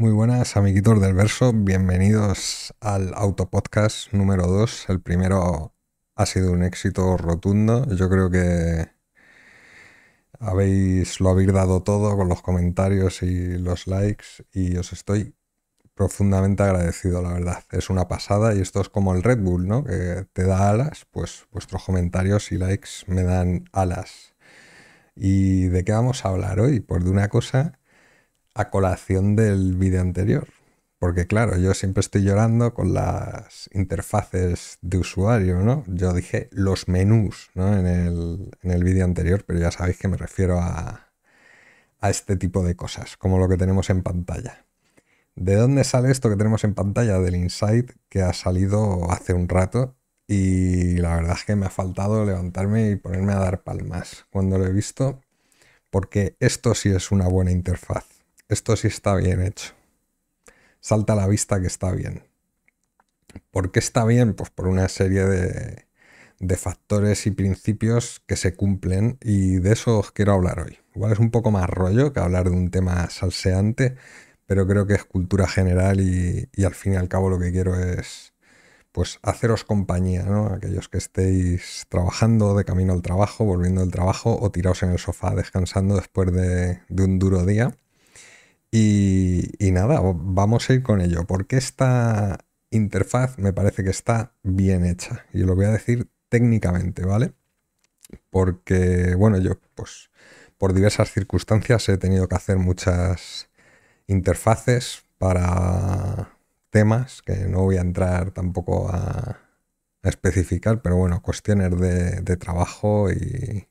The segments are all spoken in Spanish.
Muy buenas amiguitos del verso, bienvenidos al autopodcast número 2. El primero ha sido un éxito rotundo, yo creo que habéis, lo habéis dado todo con los comentarios y los likes y os estoy profundamente agradecido, la verdad. Es una pasada y esto es como el Red Bull, ¿no? Que te da alas, pues vuestros comentarios y likes me dan alas. ¿Y de qué vamos a hablar hoy? Pues de una cosa a colación del vídeo anterior. Porque claro, yo siempre estoy llorando con las interfaces de usuario, ¿no? Yo dije los menús, En el, vídeo anterior, pero ya sabéis que me refiero a, a este tipo de cosas, como lo que tenemos en pantalla. ¿De dónde sale esto que tenemos en pantalla? Del Insight que ha salido hace un rato y la verdad es que me ha faltado levantarme y ponerme a dar palmas cuando lo he visto, porque esto sí es una buena interfaz esto sí está bien hecho. Salta a la vista que está bien. ¿Por qué está bien? Pues por una serie de, factores y principios que se cumplen y de eso os quiero hablar hoy. Igual es un poco más rollo que hablar de un tema salseante, pero creo que es cultura general y, al fin y al cabo lo que quiero es pues haceros compañía, ¿no? Aquellos que estéis trabajando, de camino al trabajo, volviendo del trabajo o tiraos en el sofá descansando después de un duro día y, nada, vamos a ir con ello, porque esta interfaz me parece que está bien hecha. Y lo voy a decir técnicamente, ¿vale? Porque, bueno, yo, pues, por diversas circunstancias he tenido que hacer muchas interfaces para temas que no voy a entrar tampoco a, especificar, pero bueno, cuestiones de, trabajo y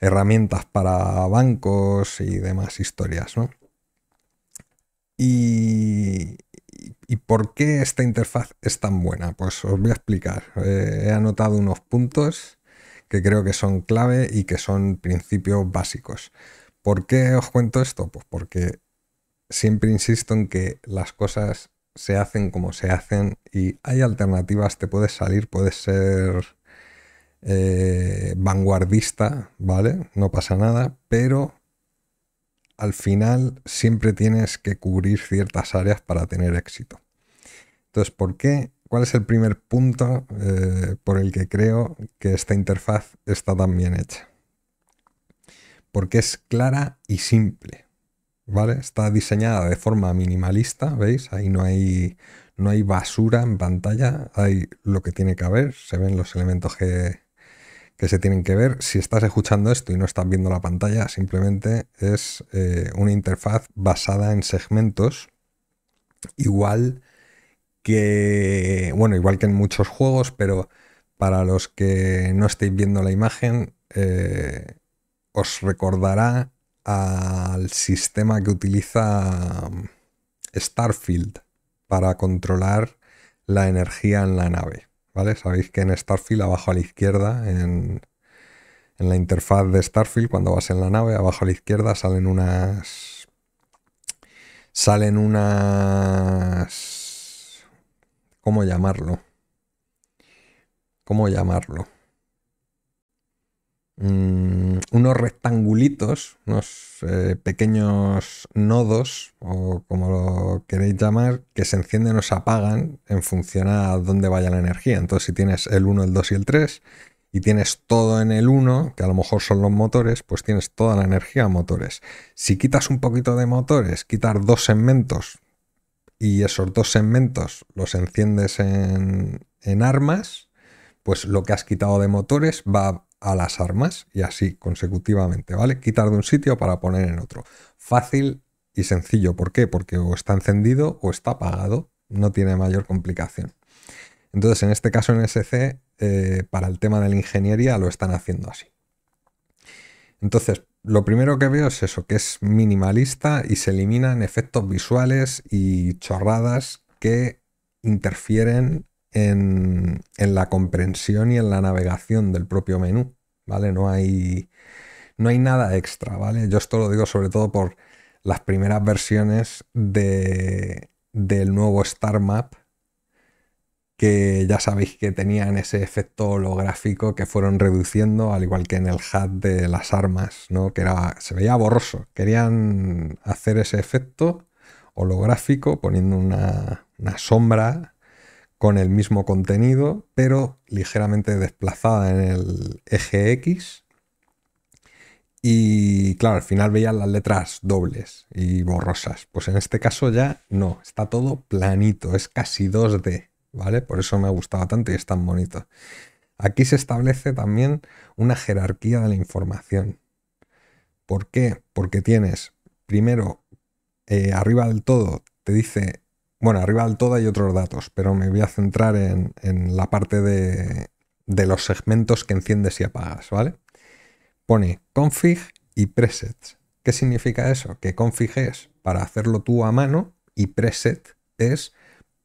herramientas para bancos y demás historias, ¿no? Y, por qué esta interfaz es tan buena? Pues os voy a explicar. Eh, he anotado unos puntos que creo que son clave y que son principios básicos. ¿Por qué os cuento esto? Pues porque siempre insisto en que las cosas se hacen como se hacen y hay alternativas, te puedes salir, puedes ser eh, vanguardista, ¿vale? No pasa nada, pero al final siempre tienes que cubrir ciertas áreas para tener éxito. Entonces, ¿por qué? ¿Cuál es el primer punto eh, por el que creo que esta interfaz está tan bien hecha? Porque es clara y simple. ¿Vale? Está diseñada de forma minimalista, ¿veis? Ahí no hay, no hay basura en pantalla, hay lo que tiene que haber, se ven los elementos que, que se tienen que ver. Si estás escuchando esto y no estás viendo la pantalla, simplemente es eh, una interfaz basada en segmentos, igual que, bueno, igual que en muchos juegos, pero para los que no estéis viendo la imagen, eh, os recordará al sistema que utiliza um, Starfield para controlar la energía en la nave. ¿vale? Sabéis que en Starfield, abajo a la izquierda, en, en la interfaz de Starfield, cuando vas en la nave, abajo a la izquierda salen unas... Salen unas... ¿Cómo llamarlo? ¿Cómo llamarlo? Mm, unos rectangulitos, unos eh, pequeños nodos, o como lo queréis llamar, que se encienden o se apagan en función a dónde vaya la energía. Entonces, si tienes el 1, el 2 y el 3, y tienes todo en el 1, que a lo mejor son los motores, pues tienes toda la energía a motores. Si quitas un poquito de motores, quitar dos segmentos y esos dos segmentos los enciendes en, en, armas, pues lo que has quitado de motores va a las armas y así consecutivamente, ¿vale? Quitar de un sitio para poner en otro. Fácil y sencillo. ¿Por qué? Porque o está encendido o está apagado. No tiene mayor complicación. Entonces, en este caso en SC, eh, para el tema de la ingeniería, lo están haciendo así. Entonces, lo primero que veo es eso, que es minimalista y se eliminan efectos visuales y chorradas que interfieren en, la comprensión y en la navegación del propio menú, ¿vale? No hay, no hay nada extra, ¿vale? Yo esto lo digo sobre todo por las primeras versiones de, del nuevo Star Map, que ya sabéis que tenían ese efecto holográfico que fueron reduciendo, al igual que en el HUD de las armas, ¿no? Que era, se veía borroso. Querían hacer ese efecto holográfico poniendo una, una sombra con el mismo contenido, pero ligeramente desplazada en el eje X. Y claro, al final veían las letras dobles y borrosas. Pues en este caso ya no, está todo planito, es casi 2D, ¿vale? Por eso me gustaba tanto y es tan bonito. Aquí se establece también una jerarquía de la información. ¿Por qué? Porque tienes, primero, eh, arriba del todo, te dice bueno, arriba del todo hay otros datos, pero me voy a centrar en, la parte de, los segmentos que enciendes y apagas, ¿vale? Pone config y presets. ¿Qué significa eso? Que config es para hacerlo tú a mano y preset es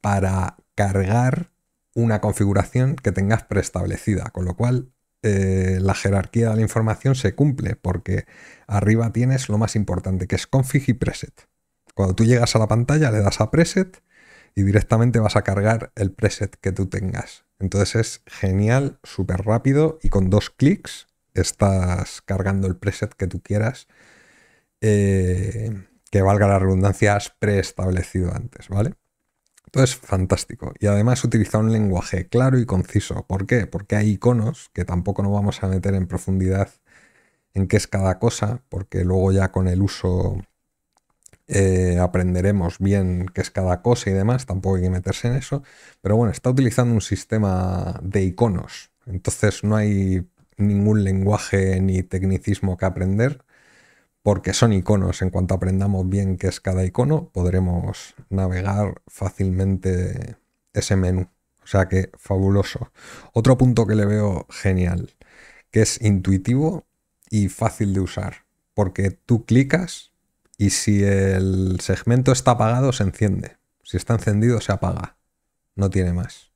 para cargar una configuración que tengas preestablecida, con lo cual eh, la jerarquía de la información se cumple porque arriba tienes lo más importante que es config y preset. Cuando tú llegas a la pantalla le das a preset y directamente vas a cargar el preset que tú tengas. Entonces es genial, súper rápido y con dos clics estás cargando el preset que tú quieras. Eh, que valga la redundancia, has preestablecido antes, ¿vale? Entonces, fantástico. Y además utiliza un lenguaje claro y conciso. ¿Por qué? Porque hay iconos que tampoco nos vamos a meter en profundidad en qué es cada cosa, porque luego ya con el uso eh, aprenderemos bien qué es cada cosa y demás, tampoco hay que meterse en eso, pero bueno, está utilizando un sistema de iconos, entonces no hay ningún lenguaje ni tecnicismo que aprender, porque son iconos, en cuanto aprendamos bien qué es cada icono, podremos navegar fácilmente ese menú. O sea que fabuloso. Otro punto que le veo genial, que es intuitivo y fácil de usar, porque tú clicas y si el segmento está apagado, se enciende. Si está encendido, se apaga. No tiene más.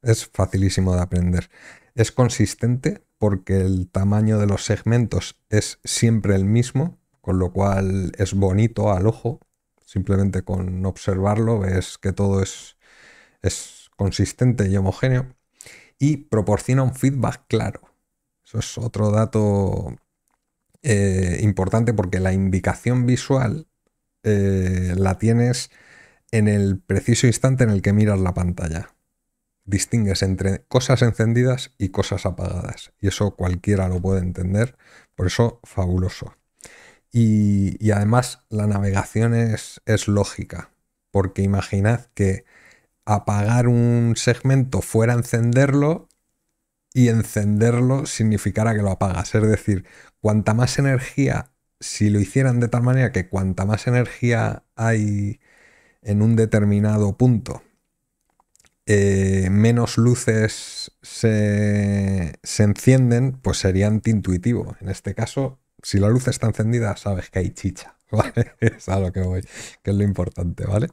Es facilísimo de aprender. Es consistente porque el tamaño de los segmentos es siempre el mismo, con lo cual es bonito al ojo. Simplemente con observarlo ves que todo es, es consistente y homogéneo. Y proporciona un feedback claro. Eso es otro dato eh, importante porque la indicación visual eh, la tienes en el preciso instante en el que miras la pantalla. Distingues entre cosas encendidas y cosas apagadas. Y eso cualquiera lo puede entender. Por eso, fabuloso. Y, además la navegación es, es lógica. Porque imaginad que apagar un segmento fuera encenderlo y encenderlo significará que lo apagas. Es decir, cuanta más energía, si lo hicieran de tal manera que cuanta más energía hay en un determinado punto, eh, menos luces se, encienden, pues sería antiintuitivo. En este caso, si la luz está encendida, sabes que hay chicha. Es a lo que voy, que es lo importante, ¿vale?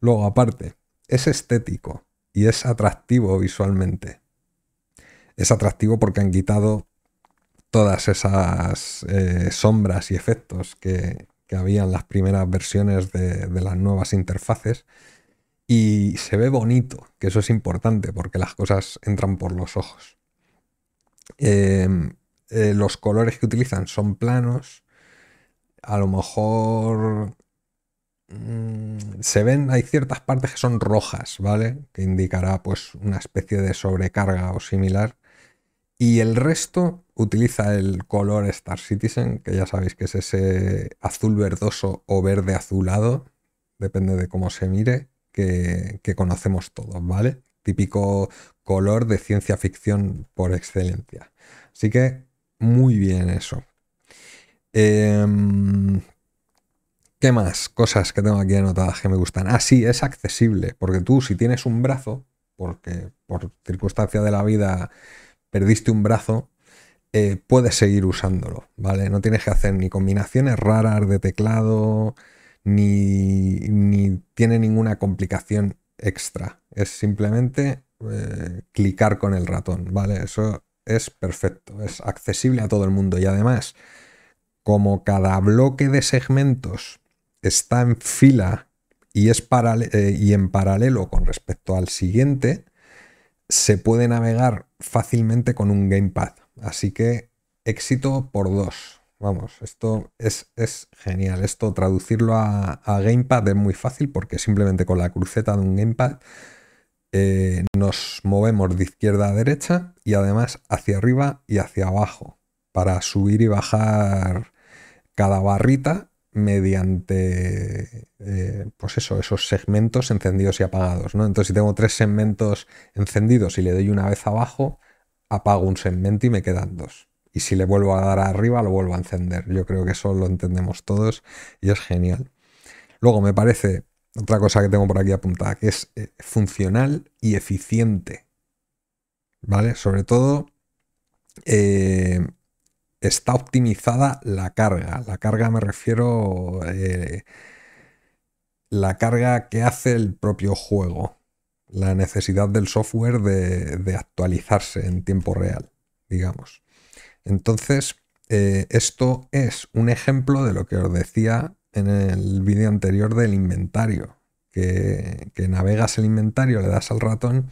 Luego, aparte, es estético y es atractivo visualmente es atractivo porque han quitado todas esas eh, sombras y efectos que, había en las primeras versiones de, las nuevas interfaces. Y se ve bonito, que eso es importante porque las cosas entran por los ojos. Em, eh, los colores que utilizan son planos. A lo mejor mm, se ven, hay ciertas partes que son rojas, ¿vale? Que indicará pues una especie de sobrecarga o similar. Y el resto utiliza el color Star Citizen, que ya sabéis que es ese azul verdoso o verde azulado, depende de cómo se mire, que, conocemos todos, ¿vale? Típico color de ciencia ficción por excelencia. Así que muy bien eso. Em, ¿Qué más cosas que tengo aquí anotadas que me gustan? Ah, sí, es accesible, porque tú si tienes un brazo, porque por circunstancia de la vida perdiste un brazo, eh, puedes seguir usándolo, ¿vale? No tienes que hacer ni combinaciones raras de teclado, ni, tiene ninguna complicación extra. Es simplemente eh, clicar con el ratón, ¿vale? Eso es perfecto, es accesible a todo el mundo y además, como cada bloque de segmentos está en fila y, es eh, y en paralelo con respecto al siguiente, se puede navegar fácilmente con un gamepad. Así que éxito por dos. Vamos, esto es, genial. Esto traducirlo a, gamepad es muy fácil porque simplemente con la cruceta de un gamepad eh, nos movemos de izquierda a derecha y además hacia arriba y hacia abajo para subir y bajar cada barrita mediante, eh, pues eso, esos segmentos encendidos y apagados, ¿no? Entonces si tengo tres segmentos encendidos y le doy una vez abajo, apago un segmento y me quedan dos. Y si le vuelvo a dar arriba, lo vuelvo a encender. Yo creo que eso lo entendemos todos y es genial. Luego me parece otra cosa que tengo por aquí apuntada, que es eh, funcional y eficiente. ¿Vale? Sobre todo eh, está optimizada la carga. La carga me refiero eh, la carga que hace el propio juego. La necesidad del software de, actualizarse en tiempo real, digamos. Entonces, eh, esto es un ejemplo de lo que os decía en el vídeo anterior del inventario. Que, que navegas el inventario, le das al ratón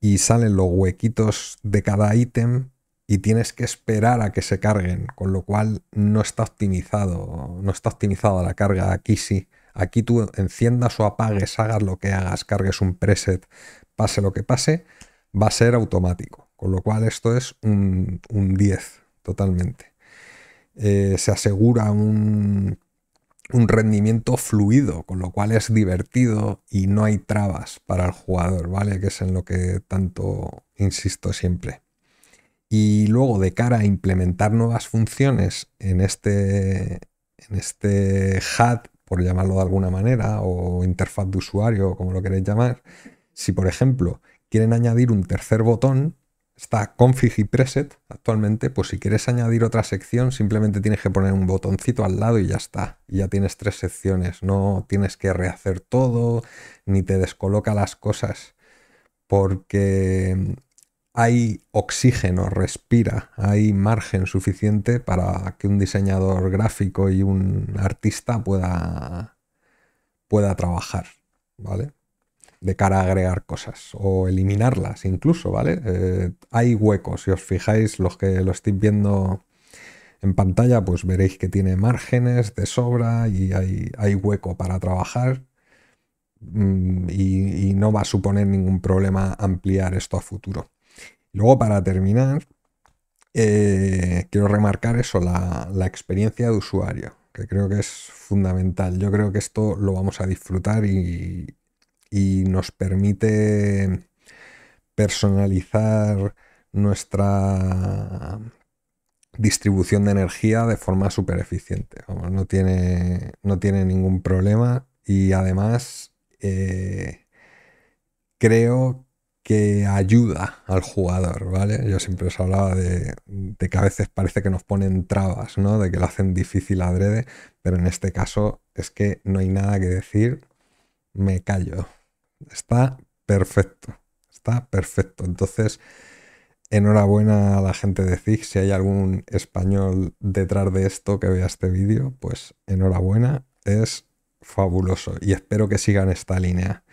y salen los huequitos de cada ítem y tienes que esperar a que se carguen, con lo cual no está optimizado, no está optimizada la carga. Aquí sí, aquí tú enciendas o apagues, hagas lo que hagas, cargues un preset, pase lo que pase, va a ser automático. Con lo cual esto es un, un 10 totalmente. Eh, se asegura un, un rendimiento fluido, con lo cual es divertido y no hay trabas para el jugador, ¿vale? Que es en lo que tanto insisto siempre. Y luego, de cara a implementar nuevas funciones en este, en este HAT, por llamarlo de alguna manera, o interfaz de usuario, como lo queréis llamar, si por ejemplo quieren añadir un tercer botón, está config y preset actualmente, pues si quieres añadir otra sección, simplemente tienes que poner un botoncito al lado y ya está. Y ya tienes tres secciones, no tienes que rehacer todo, ni te descoloca las cosas porque hay oxígeno, respira, hay margen suficiente para que un diseñador gráfico y un artista pueda, pueda trabajar, ¿vale? De cara a agregar cosas o eliminarlas incluso, ¿vale? Eh, hay huecos, si os fijáis, los que lo estéis viendo en pantalla, pues veréis que tiene márgenes de sobra y hay, hueco para trabajar mm, y, y no va a suponer ningún problema ampliar esto a futuro. Luego, para terminar, eh, quiero remarcar eso, la, experiencia de usuario, que creo que es fundamental. Yo creo que esto lo vamos a disfrutar y, nos permite personalizar nuestra distribución de energía de forma súper eficiente. no, tiene, no tiene ningún problema y además eh, creo creo que ayuda al jugador, ¿vale? Yo siempre os hablaba de, que a veces parece que nos ponen trabas, ¿no? De que lo hacen difícil adrede, pero en este caso es que no hay nada que decir, me callo. Está perfecto, está perfecto. Entonces, enhorabuena a la gente de Zig, si hay algún español detrás de esto que vea este vídeo, pues enhorabuena, es fabuloso y espero que sigan esta línea.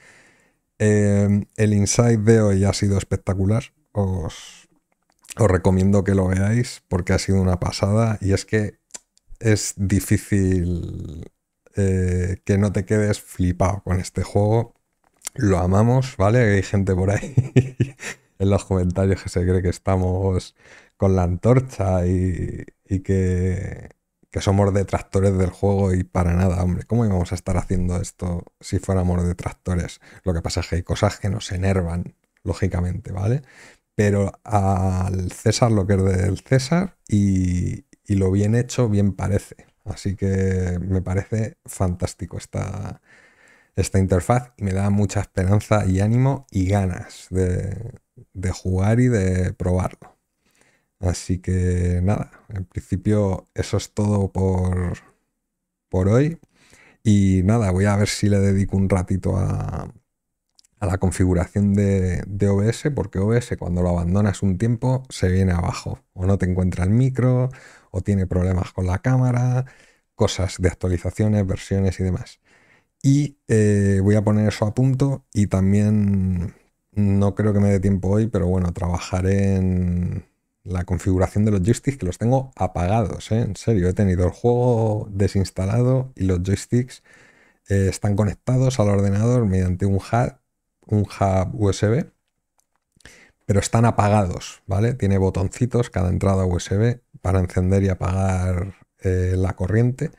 Em, el insight de hoy ha sido espectacular. Os, os recomiendo que lo veáis porque ha sido una pasada y es que es difícil eh, que no te quedes flipado con este juego. Lo amamos, ¿vale? Hay gente por ahí en los comentarios que se cree que estamos con la antorcha y que que somos detractores del juego y para nada, hombre, ¿cómo íbamos a estar haciendo esto si fuéramos detractores? Lo que pasa es que hay cosas que nos enervan, lógicamente, ¿vale? Pero al César lo que es del César y, lo bien hecho, bien parece. Así que me parece fantástico esta, esta interfaz y me da mucha esperanza y ánimo y ganas de jugar y de probarlo. Así que nada, en principio eso es todo por, por hoy. Y nada, voy a ver si le dedico un ratito a, la configuración de, OBS, porque OBS cuando lo abandonas un tiempo se viene abajo. O no te encuentra el micro, o tiene problemas con la cámara, cosas de actualizaciones, versiones y demás. Y eh, voy a poner eso a punto y también no creo que me dé tiempo hoy, pero bueno, trabajaré en la configuración de los joysticks que los tengo apagados, ¿eh? en serio, he tenido el juego desinstalado y los joysticks eh, están conectados al ordenador mediante un hub, un hub USB, pero están apagados, ¿vale? Tiene botoncitos cada entrada USB para encender y apagar eh, la corriente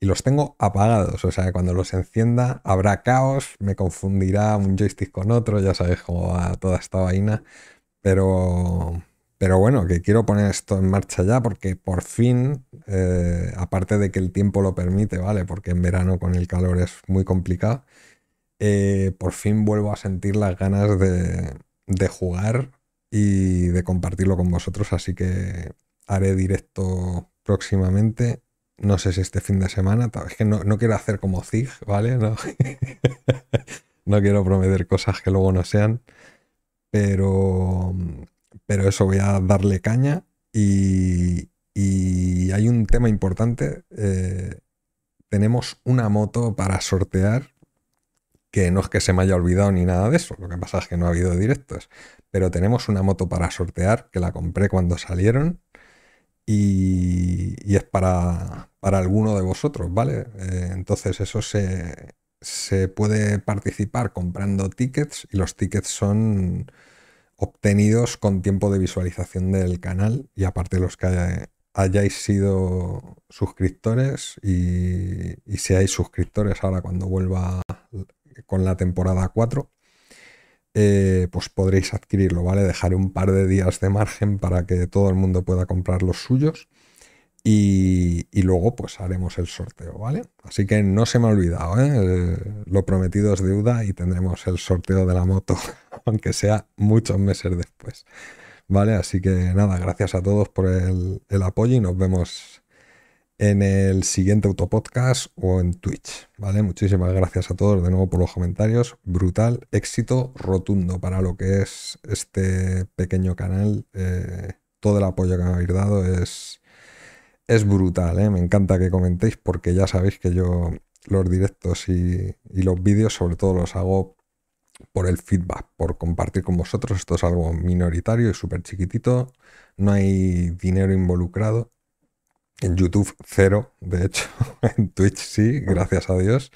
y los tengo apagados, o sea, cuando los encienda habrá caos, me confundirá un joystick con otro, ya sabéis cómo va toda esta vaina, pero pero bueno, que quiero poner esto en marcha ya porque por fin, eh, aparte de que el tiempo lo permite, ¿vale? Porque en verano con el calor es muy complicado, eh, por fin vuelvo a sentir las ganas de, jugar y de compartirlo con vosotros. Así que haré directo próximamente no sé si este fin de semana, es que no, quiero hacer como Zig, ¿vale? No. no. quiero prometer cosas que luego no sean, pero pero eso voy a darle caña y, hay un tema importante. Eh, tenemos una moto para sortear que no es que se me haya olvidado ni nada de eso, lo que pasa es que no ha habido directos, pero tenemos una moto para sortear que la compré cuando salieron y, es para, para, alguno de vosotros, ¿vale? Eh, entonces eso se, se puede participar comprando tickets y los tickets son obtenidos con tiempo de visualización del canal y aparte los que hayáis sido suscriptores y, seáis suscriptores ahora cuando vuelva con la temporada 4. Eh, pues podréis adquirirlo, ¿vale? Dejaré un par de días de margen para que todo el mundo pueda comprar los suyos. Y, luego pues haremos el sorteo, ¿vale? Así que no se me ha olvidado, ¿eh? lo prometido es deuda y tendremos el sorteo de la moto, aunque sea muchos meses después, ¿vale? Así que nada, gracias a todos por el, apoyo y nos vemos en el siguiente autopodcast o en Twitch, ¿vale? Muchísimas gracias a todos de nuevo por los comentarios, brutal, éxito rotundo para lo que es este pequeño canal, eh, todo el apoyo que me habéis dado es es brutal, ¿eh? me encanta que comentéis porque ya sabéis que yo los directos y, los vídeos sobre todo los hago por el feedback, por compartir con vosotros. Esto es algo minoritario y súper chiquitito, no hay dinero involucrado. En YouTube cero, de hecho, en Twitch sí, gracias a Dios,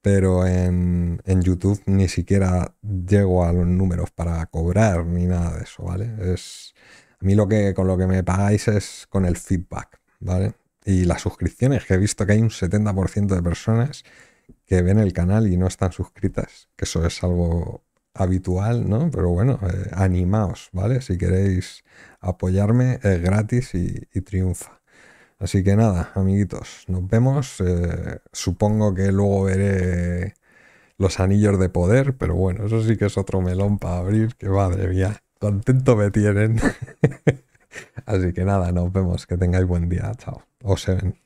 pero en, YouTube ni siquiera llego a los números para cobrar ni nada de eso, ¿vale? Es, a mí lo que con lo que me pagáis es con el feedback. ¿vale? Y las suscripciones, que he visto que hay un 70% de personas que ven el canal y no están suscritas, que eso es algo habitual, ¿no? Pero bueno, eh, animaos, ¿vale? Si queréis apoyarme, es gratis y, triunfa. Así que nada, amiguitos, nos vemos. Eh, supongo que luego veré los anillos de poder, pero bueno, eso sí que es otro melón para abrir, que madre mía, contento me tienen. Así que nada, nos vemos. Que tengáis buen día. Chao. O se ven.